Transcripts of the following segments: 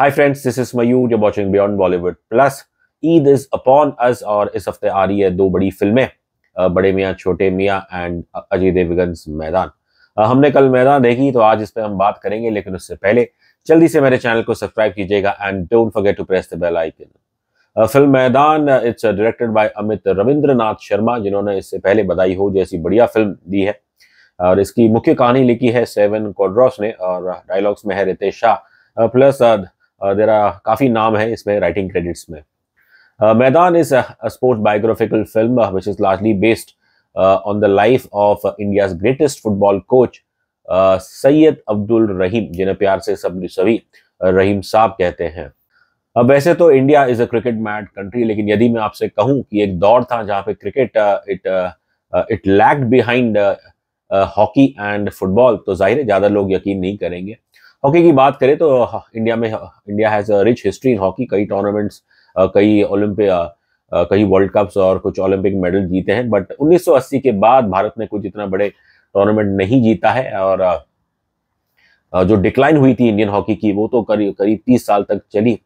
High friends this is Mayur You're watching Beyond Bollywood Plus. Eid is upon us और इस हफ्ते आ रही है दो बड़ी फिल्में बड़े मियाँ छोटे मियाँ एंड अजय देवगन मैदान हमने कल मैदान देखी तो आज इस पर हम बात करेंगे लेकिन उससे पहले जल्दी से मेरे चैनल को सब्सक्राइब कीजिएगा and don't forget to press the bell icon film Maidaan it's directed by Amit Ravindranath Sharma जिन्होंने इससे पहले बधाई हो जैसी बढ़िया फिल्म दी है और इसकी मुख्य कहानी लिखी है सेवन कॉड्रॉस ने और डायलॉग्स में है Ritesh Shah plus there are काफ़ी नाम है इसमें राइटिंग क्रेडिट्स में Maidaan is sports biographical film which is largely based on the life of India greatest football coach Syed Abdul Rahim जिन्हें प्यार से सब सभी रहीम uh, साहब कहते हैं अब वैसे तो India is a cricket mad country लेकिन यदि मैं आपसे कहूं कि एक दौर था जहां पे cricket it it lacked behind hockey and football तो जाहिर है ज़्यादा लोग यकीन नहीं करेंगे हॉकी की बात करें तो हाँ, इंडिया में हाँ, India has rich history in hockey कई टूर्नामेंट्स कई ओलंपिया कई वर्ल्ड कप्स और कुछ ओलंपिक मेडल जीते हैं बट 1980 के बाद भारत ने कुछ इतना बड़े टूर्नामेंट नहीं जीता है और जो डिक्लाइन हुई थी इंडियन हॉकी की वो तो करीब करीब तीस साल तक चली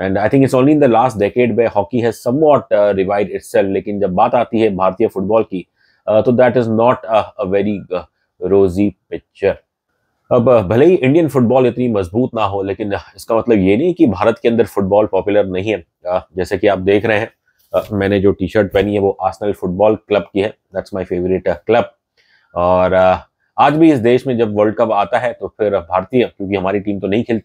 and I think it's only in the last decade by hockey has what revived it लेकिन जब बात आती है भारतीय फुटबॉल की तो that is not a very rosy picture अब भले ही इंडियन फुटबॉल इतनी मजबूत ना हो लेकिन इसका मतलब ये नहीं कि भारत के अंदर फुटबॉल पॉपुलर नहीं है जैसे कि आप देख रहे हैं मैंने जो टी शर्ट पहनी है वो आसनल फुटबॉल क्लब की है दैट्स माई फेवरेट क्लब और आज भी इस देश में जब वर्ल्ड कप आता है तो फिर भारतीय क्योंकि हमारी टीम तो नहीं खेल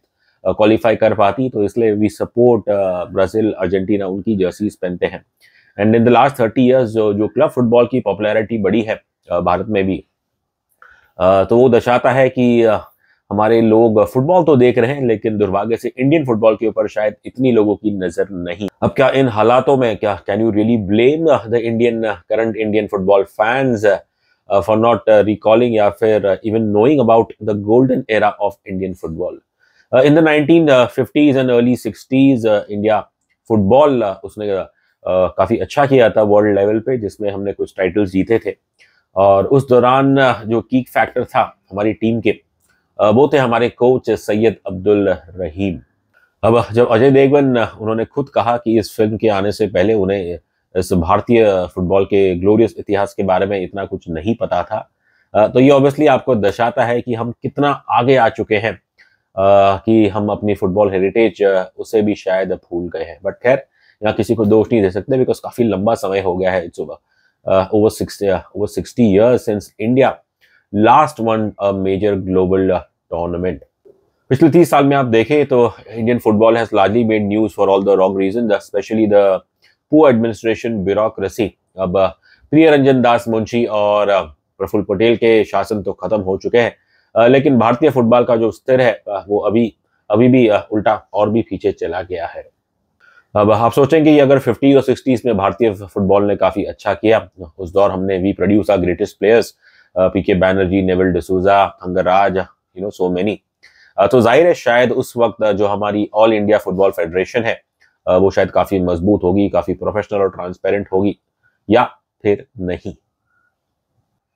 क्वालिफाई कर पाती तो इसलिए वी सपोर्ट ब्राज़ील अर्जेंटीना उनकी जर्सीज पहनते हैं and in the last thirty years जो जो क्लब फुटबॉल की पॉपुलैरिटी बढ़ी है भारत में भी तो वो दर्शाता है कि हमारे लोग फुटबॉल तो देख रहे हैं लेकिन दुर्भाग्य से इंडियन फुटबॉल के ऊपर शायद इतनी लोगों की नजर नहीं अब क्या इन हालातों में क्या can you really blame the Indian current Indian football fans for not recalling या फिर even knowing about the golden era of Indian football in the nineteen fifties and early sixties India football उसने uh, काफी अच्छा किया था world level पे जिसमें हमने कुछ टाइटल्स जीते थे और उस दौरान जो कीक फैक्टर था हमारी टीम के वो थे हमारे कोच सैयद अब्दुल रहीम अब जब अजय देवगन उन्होंने खुद कहा कि इस फिल्म के आने से पहले उन्हें इस भारतीय फुटबॉल के ग्लोरियस इतिहास के बारे में इतना कुछ नहीं पता था तो ये ऑब्वियसली आपको दर्शाता है कि हम कितना आगे आ चुके हैं कि हम अपनी फुटबॉल हेरिटेज उसे भी शायद भूल गए हैं बट खैर यहाँ किसी को दोष नहीं दे सकते बिकॉज काफ़ी लंबा समय हो गया है सुबह Uh, over 60 uh, over 60 years since India last won a major global uh, tournament. पिछले 30 साल में आप देखें तो Indian football has largely made news for all the wrong reason specially the poor administration bureaucracy अब प्रिय रंजन दास मुंशी और प्रफुल्ल पटेल के शासन तो खत्म हो चुके हैं लेकिन भारतीय फुटबॉल का जो स्तर है वो अभी अभी भी उल्टा और भी पीछे चला गया है अब आप सोचेंगे कि अगर फिफ्टीज और सिक्सटीज में भारतीय फुटबॉल ने काफ़ी अच्छा किया उस दौर हमने we produce are greatest players P K Banerjee Neville D'Souza अंगराज यू नो सो मेनी तो जाहिर है शायद उस वक्त जो हमारी ऑल इंडिया फुटबॉल फेडरेशन है वो शायद काफ़ी मजबूत होगी काफ़ी प्रोफेशनल और ट्रांसपेरेंट होगी या फिर नहीं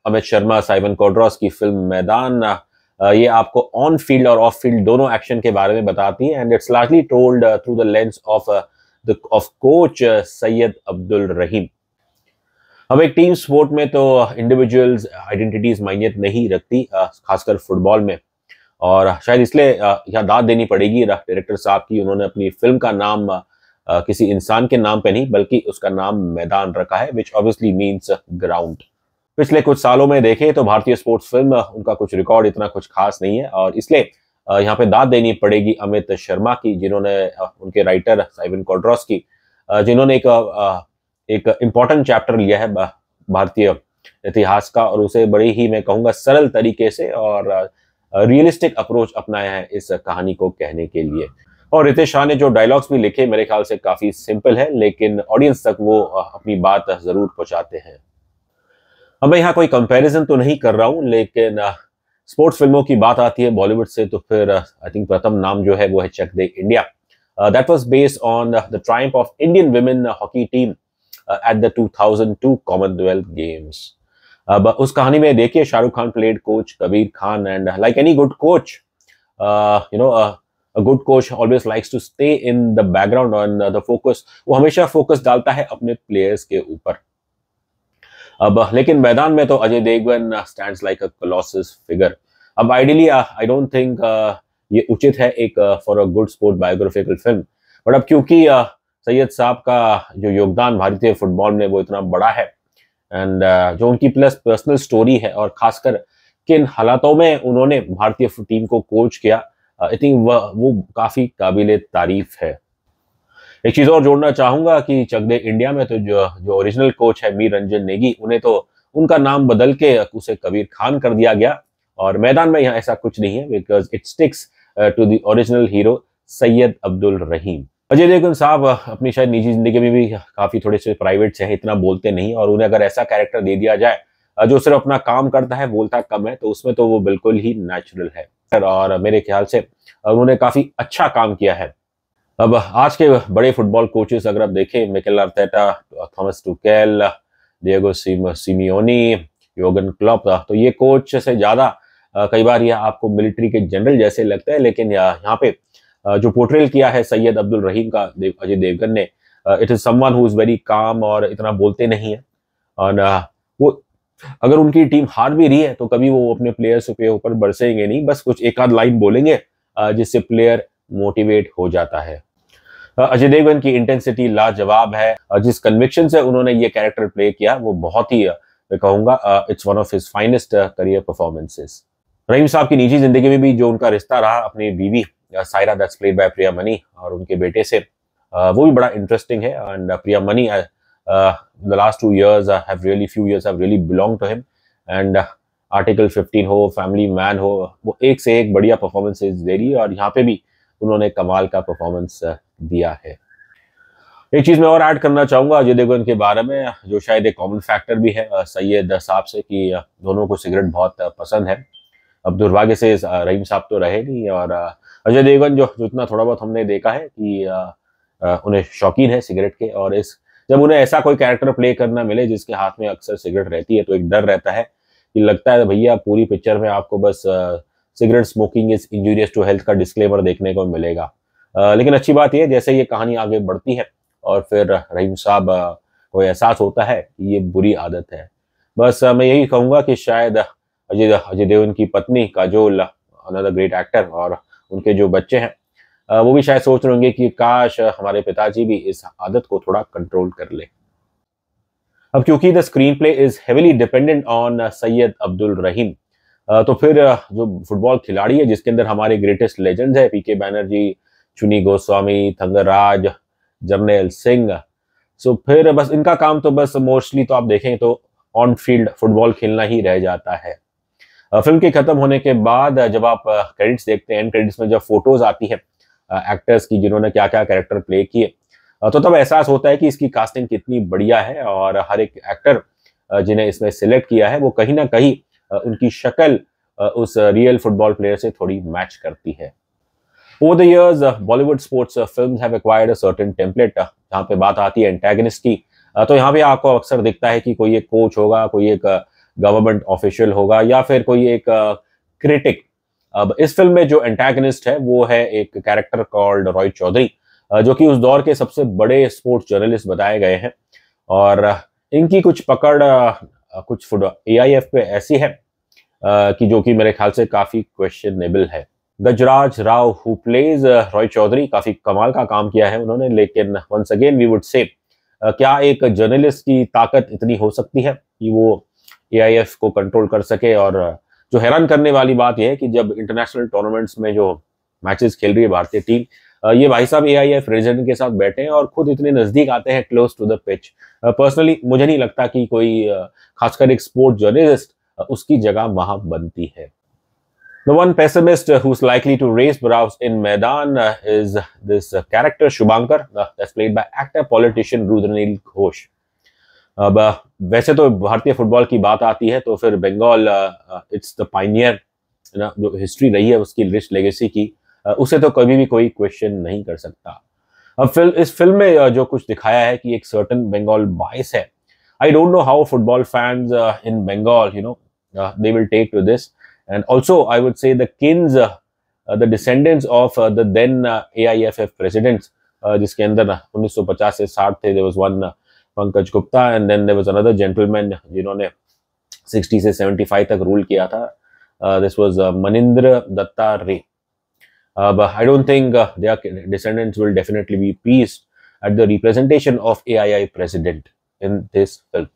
अमित शर्मा साइवन कोड्रॉस की फिल्म मैदान ये आपको ऑन फील्ड और ऑफ फील्ड दोनों एक्शन के बारे में बताती है and it's largely told through the lens of of coach Syed Abdul Rahim अब एक टीम स्पोर्ट में तो इंडिविजुअल्स uh, आइडेंटिटीज मायने नहीं रखती uh, खासकर फुटबॉल में और uh, शायद इसलिए यहाँ दाद देनी पड़ेगी डायरेक्टर साहब की उन्होंने अपनी फिल्म का नाम किसी इंसान के नाम पे नहीं बल्कि उसका नाम मैदान रखा है विच ऑब्वियसली मीन्स ग्राउंड पिछले कुछ सालों में देखें तो भारतीय स्पोर्ट्स फिल्म उनका कुछ रिकॉर्ड इतना कुछ खास नहीं है और इसलिए यहाँ पे दाद देनी पड़ेगी अमित शर्मा की जिन्होंने उनके राइटर साइविन कॉड्रॉस की जिन्होंने एक एक इम्पॉर्टेंट चैप्टर लिया है भारतीय इतिहास का और उसे बड़े ही मैं कहूँगा सरल तरीके से और रियलिस्टिक अप्रोच अपनाया है इस कहानी को कहने के लिए और रितेश शाह ने जो डायलॉग्स भी लिखे मेरे ख्याल से काफी सिंपल है लेकिन ऑडियंस तक वो अपनी बात जरूर पहुंचाते हैं अब मैं यहाँ कोई कंपैरिजन तो नहीं कर रहा हूँ लेकिन स्पोर्ट्स फिल्मों की बात आती है बॉलीवुड से तो फिर आई uh, थिंक प्रथम नाम जो है वो है Chak De India that was based on the triumph of Indian women hockey team at the 2002 Commonwealth Games अब उस कहानी में देखिए Shahrukh Khan played coach Kabir Khan and like any good coach you know a good coach always likes to stay in the background on the focus वो हमेशा focus डालता है अपने प्लेयर्स के ऊपर अब लेकिन मैदान में तो Ajay Devgn stand like a figure अब आइडियली आई डोंट थिंक ये उचित है एक for a good sport biographical film but अब क्योंकि uh, सैयद साहब का जो योगदान भारतीय फुटबॉल में वो इतना बड़ा है एंड uh, जो उनकी प्लस पर्सनल स्टोरी है और खासकर किन हालातों में उन्होंने भारतीय टीम को कोच किया आई uh, थिंक वो काफ़ी काबिल तारीफ है एक चीज और जोड़ना चाहूंगा कि चकदे इंडिया में तो जो जो ओरिजिनल कोच है मीर रंजन नेगी उन्हें तो उनका नाम बदल के उसे कबीर खान कर दिया गया और मैदान में यहाँ ऐसा कुछ नहीं है because it sticks to the original hero Syed Abdul Rahim Ajay Devgn साहब uh, अपनी शायद निजी जिंदगी में भी काफी थोड़े से प्राइवेट से है इतना बोलते नहीं और उन्हें अगर ऐसा कैरेक्टर दे दिया जाए uh, जो सिर्फ अपना काम करता है बोलता कम है तो उसमें तो वो बिल्कुल ही नेचुरल है और मेरे ख्याल से uh, उन्होंने काफी अच्छा काम किया है अब आज के बड़े फुटबॉल कोचेस अगर आप देखें Mikel Arteta Thomas Tuchel Diego Simeone योगन क्लॉप तो ये कोच से ज़्यादा कई बार यह आपको मिलिट्री के जनरल जैसे लगता है लेकिन यहाँ पे जो पोर्ट्रेल किया है सैयद अब्दुल रहीम का देव, अजय देवगन ने it is someone who is very calm और इतना बोलते नहीं है और वो अगर उनकी टीम हार भी रही है तो कभी वो अपने प्लेयर्स के ऊपर बरसेंगे नहीं बस कुछ एक आध लाइन बोलेंगे जिससे प्लेयर मोटिवेट हो जाता है अजय देवगन की इंटेंसिटी लाजवाब है जिस कन्विक्शन से उन्होंने ये कैरेक्टर प्ले किया वो बहुत ही मैं कहूंगा it's one of his finest career performances Rahim साहब की निजी जिंदगी में भी जो उनका रिश्ता रहा अपनी बीवी Saira that's played by Priya Mani और उनके बेटे से वो भी बड़ा इंटरेस्टिंग है and Priya Mani the last two years have really few years have really belong to him and article 15 हो फैमिली मैन हो वो एक से एक बढ़िया परफॉर्मेंसेज दे रही है और यहाँ पे भी उन्होंने कमाल का परफॉर्मेंस दिया है एक चीज मैं और ऐड करना चाहूंगा अजय देवगन के बारे में जो शायद एक कॉमन फैक्टर भी है सैयद साहब से कि दोनों को सिगरेट बहुत पसंद है अब दुर्भाग्य से रहीम साहब तो रहे नहीं और अजय देवगन जो जितना थोड़ा बहुत हमने देखा है कि उन्हें शौकीन है सिगरेट के और इस जब उन्हें ऐसा कोई कैरेक्टर प्ले करना मिले जिसके हाथ में अक्सर सिगरेट रहती है तो एक डर रहता है कि लगता है भैया पूरी पिक्चर में आपको बस cigarette smoking is injurious to health का डिस्क्लेमर देखने को मिलेगा लेकिन अच्छी बात यह जैसे ये कहानी आगे बढ़ती है और फिर रहीम साहब को एहसास होता है कि ये बुरी आदत है बस मैं यही कहूंगा कि शायद अजय अजय देवन की पत्नी काजोल अनदर ग्रेट एक्टर और उनके जो बच्चे हैं वो भी शायद सोच रहे होंगे कि काश हमारे पिताजी भी इस आदत को थोड़ा कंट्रोल कर ले अब क्योंकि the screenplay is heavily dependent on Syed Abdul Rahim तो फिर जो फुटबॉल खिलाड़ी है जिसके अंदर हमारे ग्रेटेस्ट लेजेंड्स है पीके बैनर्जी चुनी गोस्वामी थंगराज जर्नेल सिंह सो फिर बस इनका काम तो बस मोस्टली तो आप देखें तो ऑन फील्ड फुटबॉल खेलना ही रह जाता है फिल्म के खत्म होने के बाद जब आप क्रेडिट्स देखते हैं एंड क्रेडिट्स में जब फोटोज आती है एक्टर्स की जिन्होंने क्या क्या कैरेक्टर प्ले किए तो तब एहसास होता है कि इसकी कास्टिंग कितनी बढ़िया है और हर एक एक्टर जिन्हें इसमें सिलेक्ट किया है वो कहीं ना कहीं उनकी शक्ल उस रियल फुटबॉल प्लेयर से थोड़ी मैच करती है over the years, Bollywood sports films have acquired a certain template जहाँ पे बात आती है एंटेगनिस्ट की uh, तो यहाँ पे आपको अक्सर दिखता है कि कोई एक कोच होगा कोई एक गवर्नमेंट uh, ऑफिशियल होगा या फिर कोई एक क्रिटिक uh, अब इस फिल्म में जो एंटेगनिस्ट है वो है एक कैरेक्टर कॉल्ड रॉय चौधरी जो कि उस दौर के सबसे बड़े स्पोर्ट्स जर्नलिस्ट बताए गए हैं और इनकी कुछ पकड़ कुछ फुट ए आई एफ पे ऐसी है कि जो कि मेरे ख्याल से काफ़ी क्वेश्चनेबल है गजराज राव हु प्लेज रॉय चौधरी काफी कमाल का काम किया है उन्होंने लेकिन once again we would say क्या एक जर्नलिस्ट की ताकत इतनी हो सकती है कि वो ए को कंट्रोल कर सके और uh, जो हैरान करने वाली बात यह है कि जब इंटरनेशनल टूर्नामेंट्स में जो मैचेस खेल रही है भारतीय टीम uh, ये भाई साहब ए आई एफ रेजिडेंट के साथ बैठे हैं और खुद इतने नज़दीक आते हैं close to the pitch personally मुझे नहीं लगता कि कोई uh, खासकर एक स्पोर्ट जर्नलिस्ट उसकी जगह वहां बनती है The one pessimist uh, who's likely to raise brows in Maidan uh, is this uh, character Shubhankar uh, that's played by actor politician Rudranil Ghosh. अब uh, वैसे तो भारतीय फुटबॉल की बात आती है तो फिर बंगाल इट्स द पाइनियर ना जो हिस्ट्री रही है उसकी रिच लेगेसी की uh, उसे तो कभी भी कोई क्वेश्चन नहीं कर सकता अब फिल्म इस फिल्म में uh, जो कुछ दिखाया है कि एक सर्टन बंगाल बायस है I don't know how football fans in Bengal you know they will take to this And also, I would say the kins, uh, uh, the descendants of uh, the then AIFF presidents, जिसके अंदर 1950 there was one Pankaj Gupta and then there was another gentleman जिन्होंने 60 से 75 tak rule किया था. this was Manindra Datta Ray. but I don't think their descendants will definitely be pleased at the representation of AII president in this film.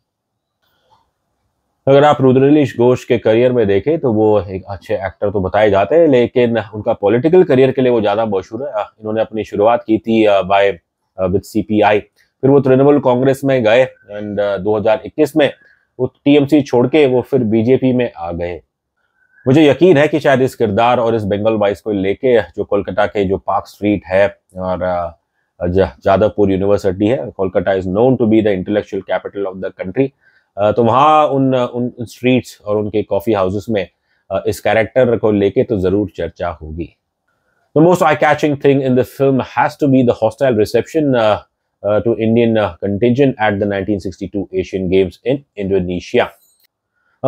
अगर आप रुद्रनीश घोष के career में देखें तो वो एक अच्छे एक्टर तो बताए जाते हैं लेकिन उनका पॉलिटिकल करियर के लिए वो ज़्यादा मशहूर है इन्होंने अपनी शुरुआत की थी बाय विद सीपीआई फिर वो तृणमूल कांग्रेस में गए एंड 2021 में वो टीएमसी छोड़ के वो फिर बीजेपी में आ गए मुझे यकीन है कि शायद इस किरदार और इस बंगल वाइस को लेके जो कोलकाता के जो पार्क स्ट्रीट है और जादवपुर यूनिवर्सिटी है Kolkata is known to be the intellectual capital of the country तो वहाँ उन उन स्ट्रीट्स और उनके कॉफ़ी हाउसेस में इस कैरेक्टर को लेके तो ज़रूर चर्चा होगी the most eye catching thing in the film has to be the hostile reception to Indian contingent at the 1962 Asian Games in Indonesia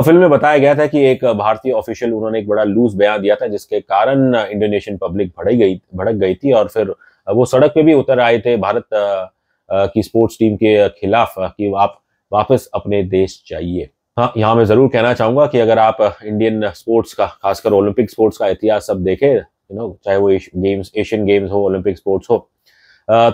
film में बताया गया था कि एक भारतीय ऑफिशियल उन्होंने एक बड़ा लूज बयान दिया था जिसके कारण इंडोनेशियन पब्लिक भड़क गई भड़क गई थी और फिर वो सड़क पे भी उतर आए थे भारत की स्पोर्ट्स टीम के खिलाफ कि आप वापस अपने देश जाइए हाँ यहाँ मैं ज़रूर कहना चाहूँगा कि अगर आप इंडियन स्पोर्ट्स का खासकर ओलंपिक स्पोर्ट्स का इतिहास सब देखें यू नो चाहे वो गेम्स एशियन गेम्स हो ओलंपिक स्पोर्ट्स हो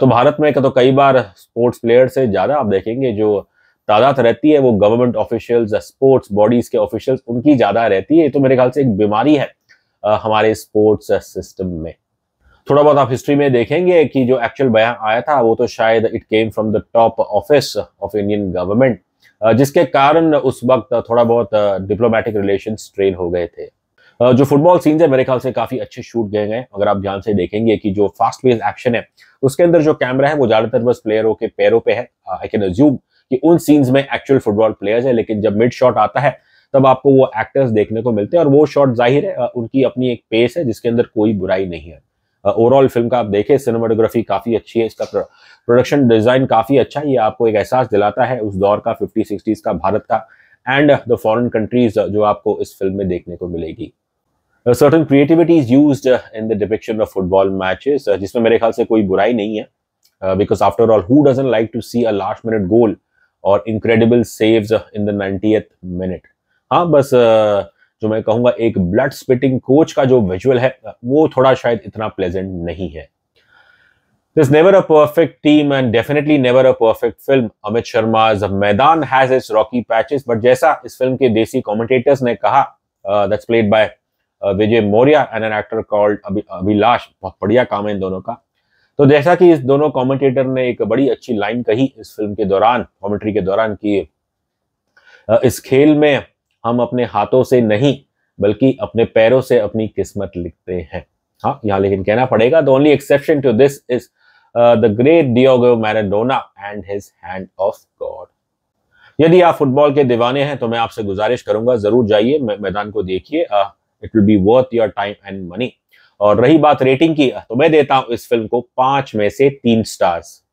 तो भारत में तो कई बार स्पोर्ट्स प्लेयर से ज़्यादा आप देखेंगे जो तादाद रहती है वो गवर्नमेंट ऑफिशियल्स स्पोर्ट्स बॉडीज के ऑफिशियल्स उनकी ज़्यादा रहती है तो मेरे ख्याल से एक बीमारी है हमारे स्पोर्ट्स सिस्टम में थोड़ा बहुत आप हिस्ट्री में देखेंगे कि जो एक्चुअल बयान आया था वो तो शायद it came from the top office of Indian government जिसके कारण उस वक्त थोड़ा बहुत डिप्लोमेटिक रिलेशन स्ट्रेन हो गए थे जो फुटबॉल सीन्स है मेरे ख्याल से काफी अच्छे शूट गए गए अगर आप ध्यान से देखेंगे कि जो फास्ट पेज एक्शन है उसके अंदर जो कैमरा है वो ज्यादातर बस प्लेयरों के पैरों पे है आई कैन अज्यूम कि उन सीन्स में एक्चुअल फुटबॉल प्लेयर्स है लेकिन जब मिड शॉट आता है तब आपको वो एक्टर्स देखने को मिलते हैं और वो शॉट जाहिर है उनकी अपनी एक पेस है जिसके अंदर कोई बुराई नहीं है ओवरऑल uh, फिल्म का आप देखें सिनेमाटोग्राफी काफ़ी अच्छी है इसका प्रोडक्शन डिज़ाइन काफ़ी अच्छा है ये आपको एक एहसास दिलाता है उस दौर का फिफ्टी सिक्सटीज़ का भारत का एंड द फॉरन कंट्रीज जो आपको इस फिल्म में देखने को मिलेगी certain creativity is use in the depiction of football matches जिसमें मेरे ख्याल से कोई बुराई नहीं है because after all who doesn't like to see a last minute goal और incredible saves in the ninety minute हाँ बस uh, जो तो मैं कहूंगा एक ब्लड स्पिटिंग कोच का जो विजुअल है वो थोड़ा शायद इतना प्लेजेंट नहीं है this never a perfect team and definitely never a perfect film Amit Sharma Maidaan has its rocky patches but जैसा इस फिल्म के देसी कॉमेंटेटर्स ने कहा that's played by Vijay Maurya and an actor called Abhilash बहुत बढ़िया काम है इन दोनों का तो जैसा कि इस दोनों कॉमेंटेटर ने एक बड़ी अच्छी लाइन कही इस फिल्म के दौरान कॉमेंट्री के दौरान कि uh, इस खेल में हम अपने हाथों से नहीं बल्कि अपने पैरों से अपनी किस्मत लिखते हैं हाँ यहाँ लेकिन कहना पड़ेगा the only exception to this is the great Diego Maradona and his hand of God यदि आप फुटबॉल के दीवाने हैं तो मैं आपसे गुजारिश करूंगा जरूर जाइए मैदान को देखिए it will be worth your time and money और रही बात रेटिंग की तो मैं देता हूं इस फिल्म को पांच में से तीन स्टार्स